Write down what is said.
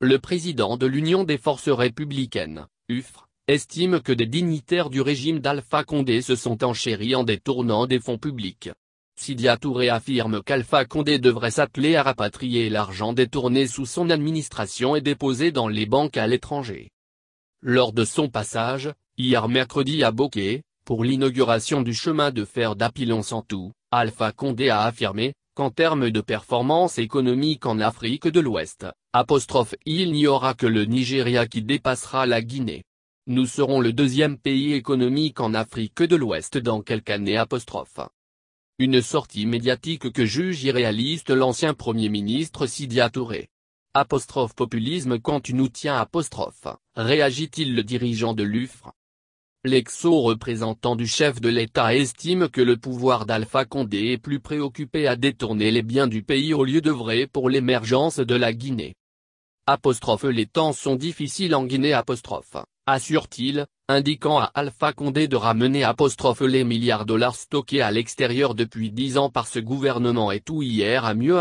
Le président de l'Union des forces républicaines, UFR, estime que des dignitaires du régime d'Alpha Condé se sont enchéris en détournant des fonds publics. Sidia Touré affirme qu'Alpha Condé devrait s'atteler à rapatrier l'argent détourné sous son administration et déposé dans les banques à l'étranger. Lors de son passage, hier mercredi à Bokeh, pour l'inauguration du chemin de fer d'Apilon-Santou, Alpha Condé a affirmé, qu'en termes de performance économique en Afrique de l'Ouest, Apostrophe il n'y aura que le Nigeria qui dépassera la Guinée. Nous serons le deuxième pays économique en Afrique de l'Ouest dans quelques années apostrophe. Une sortie médiatique que juge irréaliste l'ancien Premier ministre Sidia Touré. Apostrophe populisme quand tu nous tiens apostrophe, réagit-il le dirigeant de l'UFRE lexo représentant du chef de l'État estime que le pouvoir d'Alpha Condé est plus préoccupé à détourner les biens du pays au lieu de vrai pour l'émergence de la Guinée. les temps sont difficiles en Guinée assure-t-il, indiquant à Alpha Condé de ramener les milliards de dollars stockés à l'extérieur depuis dix ans par ce gouvernement et tout hier à mieux